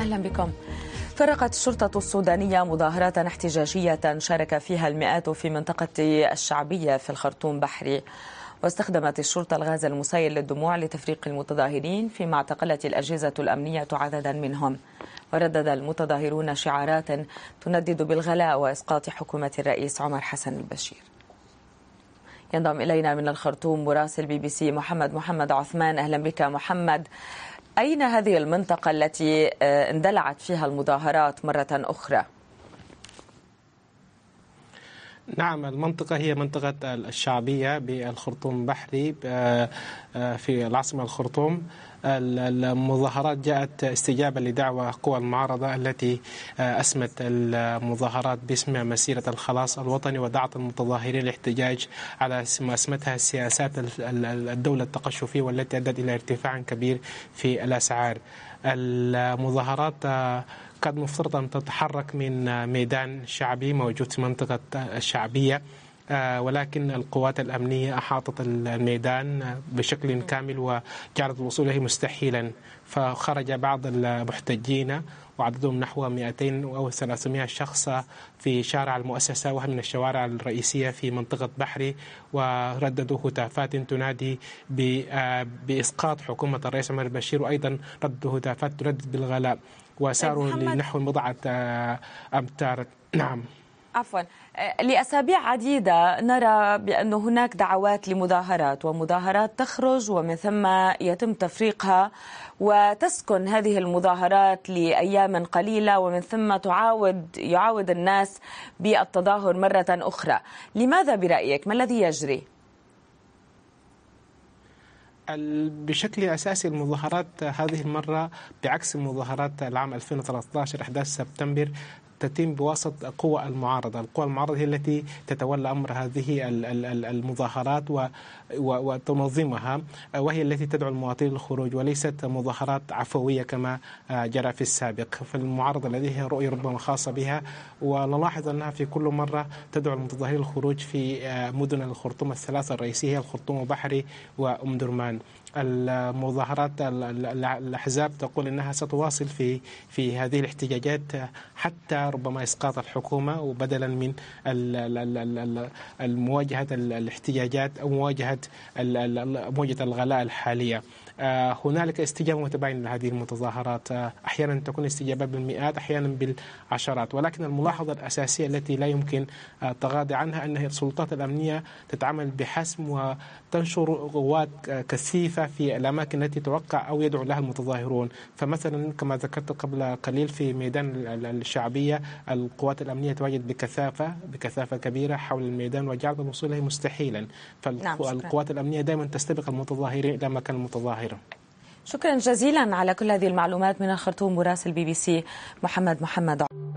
أهلا بكم فرقت الشرطة السودانية مظاهرات احتجاجية شارك فيها المئات في منطقة الشعبية في الخرطوم بحري واستخدمت الشرطة الغاز المسيل للدموع لتفريق المتظاهرين فيما اعتقلت الأجهزة الأمنية عددا منهم وردد المتظاهرون شعارات تندد بالغلاء وإسقاط حكومة الرئيس عمر حسن البشير ينضم إلينا من الخرطوم مراسل بي بي سي محمد محمد عثمان أهلا بك محمد أين هذه المنطقة التي آه، اندلعت فيها المظاهرات مرة أخرى؟ نعم المنطقة هي منطقة الشعبية بالخرطوم البحري آه، آه، في العاصمة الخرطوم المظاهرات جاءت استجابة لدعوة قوى المعارضة التي آه، أسمت المظاهرات باسم مسيرة الخلاص الوطني ودعت المتظاهرين للاحتجاج على ما اسمتها سياسات الدولة التقشفية والتي أدت إلى ارتفاع كبير في الأسعار المظاهرات قد مفترض أن تتحرك من ميدان شعبي موجود في منطقة الشعبية آه، ولكن القوات الأمنية أحاطت الميدان بشكل كامل وجعلت الوصول إليه مستحيلا فخرج بعض المحتجين وعددهم نحو 200 أو 300 شخص في شارع المؤسسة وهو من الشوارع الرئيسية في منطقة بحري ورددوا هتافات تنادي آه، بإسقاط حكومة الرئيس عمر البشير وأيضا ردوا هتافات تردد بالغلاء وسعره طيب، نحو بضعة آه، أمتار نعم عفوا آه، لأسابيع عديدة نرى بأن هناك دعوات لمظاهرات ومظاهرات تخرج ومن ثم يتم تفريقها وتسكن هذه المظاهرات لأيام قليلة ومن ثم تعاود يعاود الناس بالتظاهر مرة أخرى لماذا برأيك ما الذي يجري؟ بشكل أساسي المظاهرات هذه المرة بعكس مظاهرات العام 2013 11 سبتمبر تتم بواسطة قوى المعارضة القوى المعارضة هي التي تتولى أمر هذه المظاهرات وتنظمها آه، وهي التي تدعو المواطنين للخروج وليست مظاهرات عفوية كما آه، جرى في السابق فالمعارضة لديها رؤية ربما خاصة بها ونلاحظ أنها في كل مرة تدعو المتظاهرين للخروج في آه، مدن الخرطوم الثلاثة الرئيسية الخرطوم وبحري وأم درمان المظاهرات الاحزاب تقول انها ستواصل في في هذه الاحتجاجات حتى ربما اسقاط الحكومه وبدلا من مواجهه الاحتجاجات او مواجهه مواجهه الغلاء الحاليه. آه، هنالك استجابه متباينه لهذه المتظاهرات آه، احيانا تكون استجابه بالمئات احيانا بالعشرات ولكن الملاحظه الاساسيه التي لا يمكن التغاضي آه، عنها ان السلطات الامنيه تتعامل بحسم وتنشر قوات كثيفه في الأماكن التي توقع أو يدعو لها المتظاهرون فمثلا كما ذكرت قبل قليل في ميدان الشعبية القوات الأمنية تواجد بكثافة بكثافة كبيرة حول الميدان وجعل الوصول إليه مستحيلا نعم، فالقوات الأمنية دائما تستبق المتظاهرين إلى مكان المتظاهر شكرا جزيلا على كل هذه المعلومات من الخرطوم مراسل بي بي سي محمد محمد